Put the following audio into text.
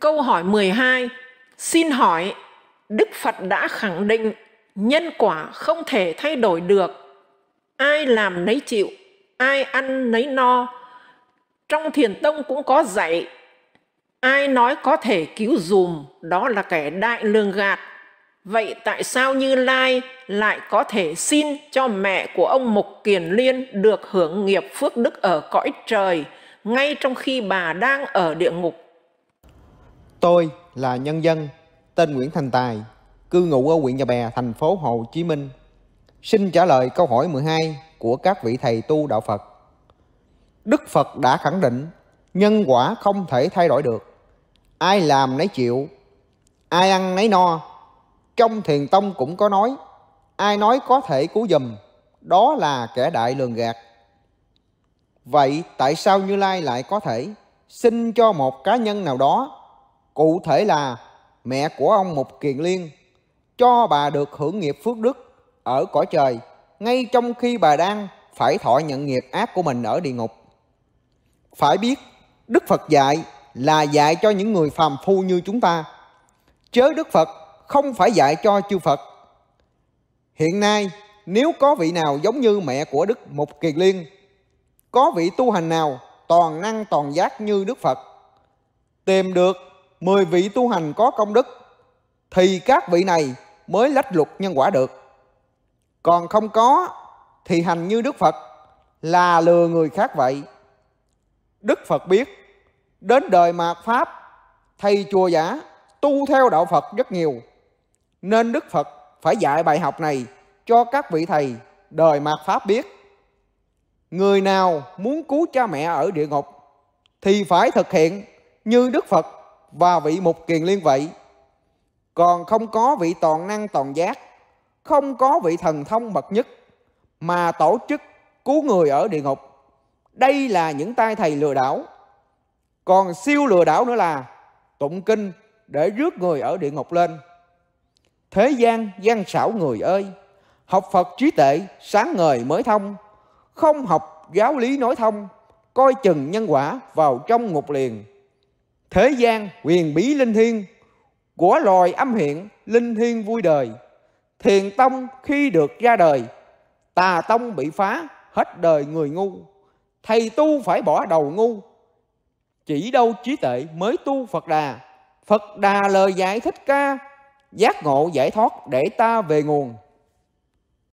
Câu hỏi 12. Xin hỏi, Đức Phật đã khẳng định nhân quả không thể thay đổi được. Ai làm nấy chịu, ai ăn nấy no. Trong thiền tông cũng có dạy, ai nói có thể cứu dùm, đó là kẻ đại lường gạt. Vậy tại sao Như Lai lại có thể xin cho mẹ của ông Mục Kiền Liên được hưởng nghiệp phước đức ở cõi trời, ngay trong khi bà đang ở địa ngục Tôi là nhân dân tên Nguyễn Thành Tài, cư ngụ ở huyện Nhà Bè, thành phố Hồ Chí Minh. Xin trả lời câu hỏi 12 của các vị thầy tu đạo Phật. Đức Phật đã khẳng định nhân quả không thể thay đổi được. Ai làm nấy chịu, ai ăn nấy no. Trong thiền tông cũng có nói, ai nói có thể cứu dùm, đó là kẻ đại lường gạt. Vậy tại sao Như Lai lại có thể xin cho một cá nhân nào đó cụ thể là mẹ của ông Mục Kiền Liên cho bà được hưởng nghiệp phước đức ở cõi trời ngay trong khi bà đang phải thọ nhận nghiệp ác của mình ở địa ngục. Phải biết, Đức Phật dạy là dạy cho những người phàm phu như chúng ta. Chớ Đức Phật không phải dạy cho chư Phật. Hiện nay, nếu có vị nào giống như mẹ của Đức Mục Kiền Liên, có vị tu hành nào toàn năng toàn giác như Đức Phật, tìm được 10 vị tu hành có công đức thì các vị này mới lách luật nhân quả được. Còn không có thì hành như Đức Phật là lừa người khác vậy. Đức Phật biết đến đời mạt pháp thầy chùa giả tu theo đạo Phật rất nhiều nên Đức Phật phải dạy bài học này cho các vị thầy đời mạt pháp biết. Người nào muốn cứu cha mẹ ở địa ngục thì phải thực hiện như Đức Phật và vị mục kiền liên vậy còn không có vị toàn năng toàn giác không có vị thần thông bậc nhất mà tổ chức cứu người ở địa ngục đây là những tay thầy lừa đảo còn siêu lừa đảo nữa là tụng kinh để rước người ở địa ngục lên thế gian gian xảo người ơi học phật trí tệ sáng ngời mới thông không học giáo lý nói thông coi chừng nhân quả vào trong ngục liền thế gian quyền bí linh thiên của loài âm hiện linh thiên vui đời thiền tông khi được ra đời tà tông bị phá hết đời người ngu thầy tu phải bỏ đầu ngu chỉ đâu trí tệ mới tu phật đà phật đà lời giải thích ca giác ngộ giải thoát để ta về nguồn